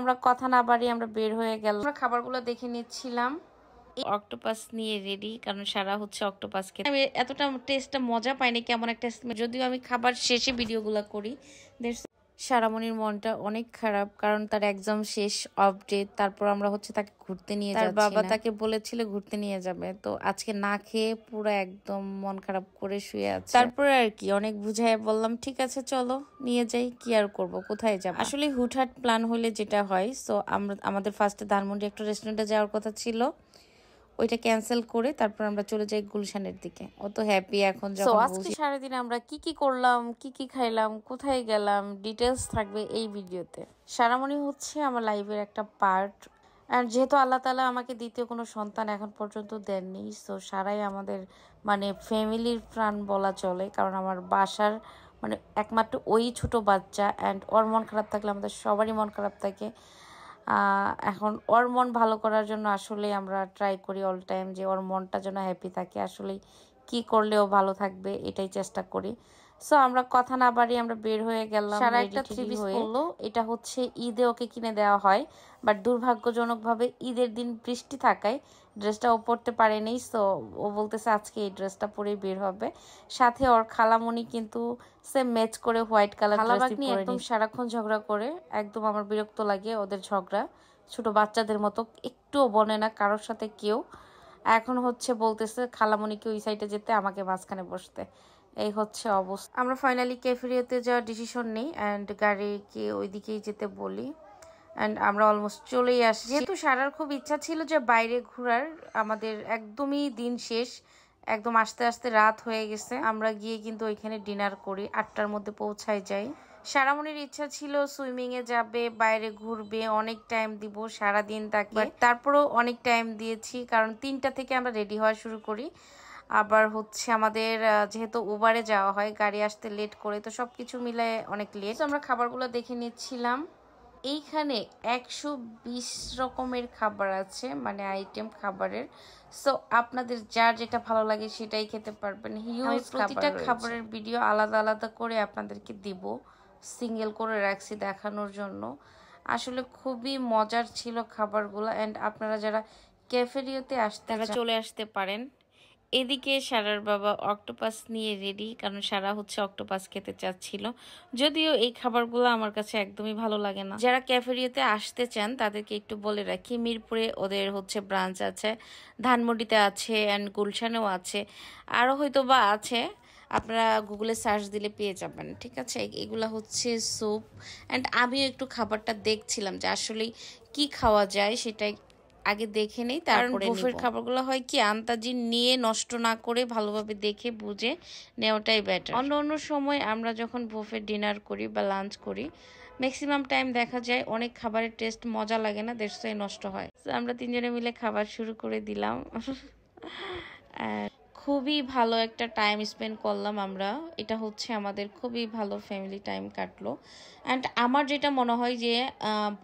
আমরা কথা না বাড়ি আমরা বের হয়ে গেল আমরা খাবারগুলো দেখে নিচ্ছিলাম অক্টোপাস নিয়ে রেডি কারণ সারা হচ্ছে অক্টোপাস খেতে আমি এতটা টেস্টটা মজা পাইনি কেমন একটা যদিও আমি খাবার শেষে ভিডিওগুলো করি সারামণির মনটা অনেক খারাপ কারণ তার একদম শেষ আপডেট তারপর আমরা হচ্ছে তাকে ঘুরতে নিয়ে তার বাবা তাকে বলেছিল ঘুরতে নিয়ে যাবে তো আজকে না খেয়ে পুরো একদম মন খারাপ করে শুয়ে আছে তারপরে আর কি অনেক বুঝায় বললাম ঠিক আছে চলো নিয়ে যাই কি আর করব কোথায় যাব আসলে হুটহাট প্ল্যান হলে যেটা হয় সো আমরা আমাদের ফার্স্টে ধানমন্ডি একটা রেস্টুরেন্টে যাওয়ার কথা ছিল ওইটা ক্যান্সেল করে তারপর আমরা চলে যাই গুলশানের দিকে অত হ্যাপি এখন যখন আজকে সারাদিন আমরা কি কি করলাম কি কি খাইলাম কোথায় গেলাম ডিটেলস থাকবে এই ভিডিওতে সারামণি হচ্ছে আমার লাইফের একটা পার্ট অ্যান্ড যেহেতু আল্লাহ তালা আমাকে দ্বিতীয় কোনো সন্তান এখন পর্যন্ত দেননি সো সারাই আমাদের মানে ফ্যামিলির প্রাণ বলা চলে কারণ আমার বাসার মানে একমাত্র ওই ছোট বাচ্চা অ্যান্ড ওর মন খারাপ থাকলে আমাদের সবারই মন খারাপ থাকে এখন ওর মন ভালো করার জন্য আসলে আমরা ট্রাই করি অল টাইম যে ওর মনটা যেন হ্যাপি থাকে আসলে কি করলেও ভালো থাকবে এটাই চেষ্টা করি সো আমরা কথা না বাড়ি আমরা বের হয়ে গেলাম সারা একটা থ্রি পিস পরলো এটা হচ্ছে ঈদে ওকে কিনে দেওয়া হয় বাট দুর্ভাগ্যজনকভাবে ঈদের দিন বৃষ্টি থাকায় ড্রেসটা ও পরতে পারেনি সো ও বলতেছে আজকে এই ড্রেসটা পরেই বের হবে সাথে ওর খালামণি কিন্তু সে ম্যাচ করে হোয়াইট কালার খালাবাগ নিয়ে একদম সারাক্ষণ ঝগড়া করে একদম আমার বিরক্ত লাগে ওদের ঝগড়া ছোট বাচ্চাদের মতো একটুও বনে না কারোর সাথে কেউ এখন হচ্ছে বলতেছে খালামণিকে ওই সাইডে যেতে আমাকে মাঝখানে বসতে এই হচ্ছে অবস্থা আমরা ফাইনালি ক্যাফেরিয়াতে যাওয়ার ডিসিশন নিই অ্যান্ড গাড়িকে ওইদিকেই যেতে বলি অ্যান্ড আমরা অলমোস্ট চলেই আসি যেহেতু সারার খুব ইচ্ছা ছিল যে বাইরে ঘোরার আমাদের একদমই দিন শেষ একদম আস্তে আস্তে রাত হয়ে গেছে আমরা গিয়ে কিন্তু ওইখানে ডিনার করি আটটার মধ্যে পৌঁছায় যাই সারামনির ইচ্ছা ছিল সুইমিংয়ে যাবে বাইরে ঘুরবে অনেক টাইম দিব সারা দিন তাকে তারপরেও অনেক টাইম দিয়েছি কারণ তিনটা থেকে আমরা রেডি হওয়া শুরু করি আবার হচ্ছে আমাদের যেহেতু উবারে যাওয়া হয় গাড়ি আসতে লেট করে তো সব কিছু মিলে অনেক লেট আমরা খাবারগুলো দেখে নিচ্ছিলাম এইখানে একশো বিশ রকমের খাবার আছে মানে আইটেম খাবারের সো আপনাদের যার যেটা ভালো লাগে সেটাই খেতে পারবেন হিউজ প্রতিটা খাবারের ভিডিও আলাদা আলাদা করে আপনাদেরকে দিব সিঙ্গেল করে রাখছি দেখানোর জন্য আসলে খুবই মজার ছিল খাবারগুলো অ্যান্ড আপনারা যারা ক্যাফেরিওতে আসতে তারা চলে আসতে পারেন এদিকে সারার বাবা অক্টোপাস নিয়ে রেডি কারণ সারা হচ্ছে অক্টোপাস খেতে চাচ্ছিল যদিও এই খাবারগুলো আমার কাছে একদমই ভালো লাগে না যারা ক্যাফেরিয়াতে আসতে চান তাদেরকে একটু বলে রাখি মিরপুরে ওদের হচ্ছে ব্রাঞ্চ আছে ধানমন্ডিতে আছে অ্যান্ড গুলশানেও আছে আরও হয়তো বা আছে আপনারা গুগলে সার্চ দিলে পেয়ে যাবেন ঠিক আছে এগুলা হচ্ছে স্যুপ অ্যান্ড আমিও একটু খাবারটা দেখছিলাম যে আসলেই কি খাওয়া যায় সেটা আগে দেখে নেই তারপরে বুফের খাবারগুলো হয় কি আন্তাজি নিয়ে নষ্ট না করে ভালোভাবে দেখে বুঝে নেওয়াটাই বেটার অন্য অন্য সময় আমরা যখন বুফে ডিনার করি বা লাঞ্চ করি ম্যাক্সিমাম টাইম দেখা যায় অনেক খাবারের টেস্ট মজা লাগে না দেড়শোয় নষ্ট হয় আমরা তিনজনে মিলে খাবার শুরু করে দিলাম খুবই ভালো একটা টাইম স্পেন্ড করলাম আমরা এটা হচ্ছে আমাদের খুবই ভালো ফ্যামিলি টাইম কাটলো অ্যান্ড আমার যেটা মনে হয় যে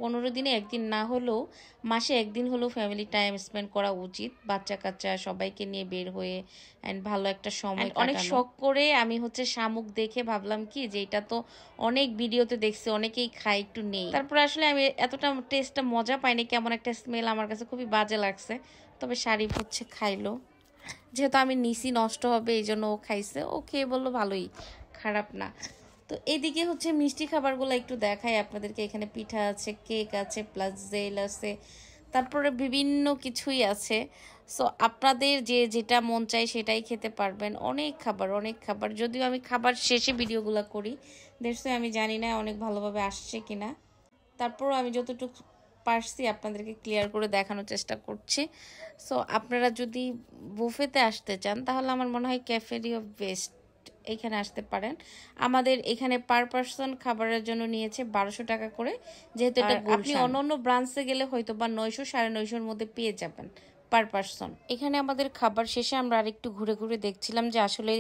পনেরো দিনে একদিন না হলেও মাসে একদিন হলেও ফ্যামিলি টাইম স্পেন্ড করা উচিত বাচ্চা কাচ্চা সবাইকে নিয়ে বের হয়ে অ্যান্ড ভালো একটা সময় অনেক শখ করে আমি হচ্ছে শামুক দেখে ভাবলাম কি যে এটা তো অনেক ভিডিওতে দেখছি অনেকেই খায় একটু নেই তারপরে আসলে আমি এতটা টেস্টটা মজা পাইনি কেমন একটা স্মেল আমার কাছে খুবই বাজে লাগছে তবে শারিফ হচ্ছে খাইলো যেহেতু আমি নিসি নষ্ট হবে এই জন্য ও খাইছে ও খেয়ে বললো ভালোই খারাপ না তো এদিকে হচ্ছে মিষ্টি খাবারগুলো একটু দেখাই আপনাদেরকে এখানে পিঠা আছে কেক আছে প্লাস জেল আছে তারপরে বিভিন্ন কিছুই আছে সো আপনাদের যে যেটা মন চাই সেটাই খেতে পারবেন অনেক খাবার অনেক খাবার যদিও আমি খাবার শেষে ভিডিওগুলো করি দেশে আমি জানি না অনেক ভালোভাবে আসছে কিনা তারপর আমি যতটুকু পারছি আপনাদেরকে ক্লিয়ার করে দেখানোর চেষ্টা করছি সো আপনারা যদি বুফেতে আসতে চান তাহলে আমার মনে হয় ক্যাফেরিও বেস্ট এখানে আসতে পারেন আমাদের এখানে পার পার্সন খাবারের জন্য নিয়েছে বারোশো টাকা করে যেহেতু এটা আপনি অন্য অন্য ব্রাঞ্চে গেলে হয়তো বা নয়শো সাড়ে নয়শোর মধ্যে পেয়ে যাবেন পার পারসন এখানে আমাদের খাবার শেষে আমরা আরেকটু ঘুরে ঘুরে দেখছিলাম যে আসলে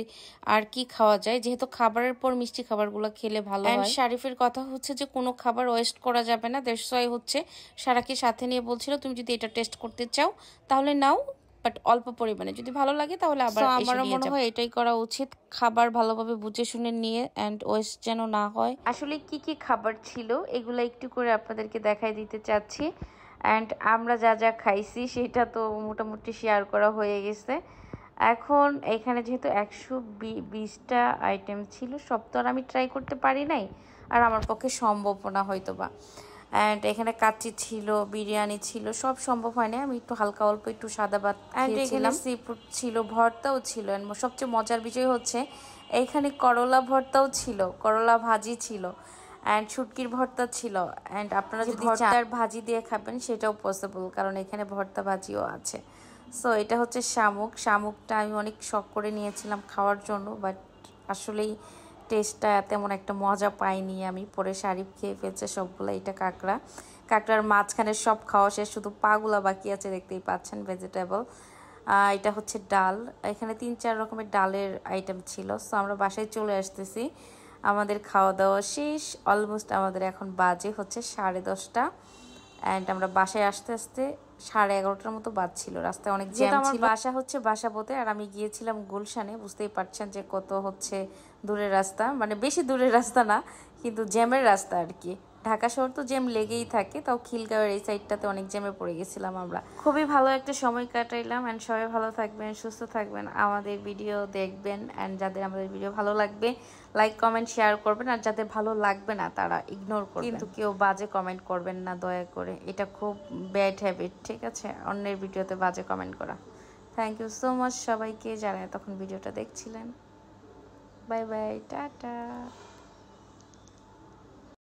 আর কি খাওয়া যায় যেহেতু খাবারের পর মিষ্টি খাবারগুলো খেলে ভালো হয় শারিফের কথা হচ্ছে যে কোনো খাবার ওয়েস্ট করা যাবে না দেশসয় হচ্ছে সারাকে সাথে নিয়ে বলছিল তুমি যদি এটা টেস্ট করতে চাও তাহলে নাও বাট অল্প পরিমাণে যদি ভালো লাগে তাহলে আবার আমারও মনে হয় এটাই করা উচিত খাবার ভালোভাবে বুঝে শুনে নিয়ে অ্যান্ড ওয়েস্ট যেন না হয় আসলে কি কি খাবার ছিল এগুলো একটু করে আপনাদেরকে দেখাই দিতে চাচ্ছি অ্যান্ড আমরা যা যা খাইছি সেটা তো মোটামুটি শেয়ার করা হয়ে গেছে এখন এখানে যেহেতু একশো বিশটা আইটেম ছিল সব তো আর আমি ট্রাই করতে পারি নাই আর আমার পক্ষে সম্ভব না হয়তো বা অ্যান্ড এখানে কাচ্চি ছিল বিরিয়ানি ছিল সব সম্ভব হয় না আমি একটু হালকা অল্প একটু সাদা ভাত খেয়েছিলাম সি ফুড ছিল ভর্তাও ছিল সবচেয়ে মজার বিষয় হচ্ছে এখানে করলা ভর্তাও ছিল করলা ভাজি ছিল অ্যান্ড ছুটকির ভর্তা ছিল অ্যান্ড আপনারা যদি ভর্তার ভাজি দিয়ে খাবেন সেটাও পসিবল কারণ এখানে ভর্তা ভাজিও আছে সো এটা হচ্ছে শামুক শামুকটা আমি অনেক শখ করে নিয়েছিলাম খাওয়ার জন্য বাট আসলেই টেস্টটা তেমন একটা মজা পাইনি আমি পরে শারিফ খেয়ে ফেলছে সবগুলো এটা কাঁকড়া কাঁকড়ার মাঝখানে সব খাওয়া শেষ শুধু পাগুলা বাকি আছে দেখতেই পাচ্ছেন ভেজিটেবল এটা হচ্ছে ডাল এখানে তিন চার রকমের ডালের আইটেম ছিল সো আমরা বাসায় চলে আসতেছি আমাদের খাওয়া দাওয়া শেষ অলমোস্ট আমাদের এখন বাজে হচ্ছে সাড়ে দশটা অ্যান্ড আমরা বাসায় আসতে আসতে সাড়ে এগারোটার মতো বাজছিল রাস্তায় অনেক জ্যাম ছিল বাসা হচ্ছে বাসা পথে আর আমি গিয়েছিলাম গুলশানে বুঝতেই পারছেন যে কত হচ্ছে দূরের রাস্তা মানে বেশি দূরের রাস্তা না কিন্তু জ্যামের রাস্তা আর কি ঢাকা শহর তো জ্যাম লেগেই থাকে তাও খিলগাঁওয়ের এই সাইডটাতে অনেক জ্যামে পড়ে গেছিলাম আমরা খুবই ভালো একটা সময় কাটাইলাম অ্যান্ড সবাই ভালো থাকবেন সুস্থ থাকবেন আমাদের ভিডিও দেখবেন অ্যান্ড যাদের আমাদের ভিডিও ভালো লাগবে লাইক কমেন্ট শেয়ার করবেন আর যাদের ভালো লাগবে না তারা ইগনোর করবেন কিন্তু কেউ বাজে কমেন্ট করবেন না দয়া করে এটা খুব ব্যাড হ্যাবিট ঠিক আছে অন্যের ভিডিওতে বাজে কমেন্ট করা থ্যাংক ইউ সো মাচ সবাইকে যারা তখন ভিডিওটা দেখছিলেন বাই বাই টাটা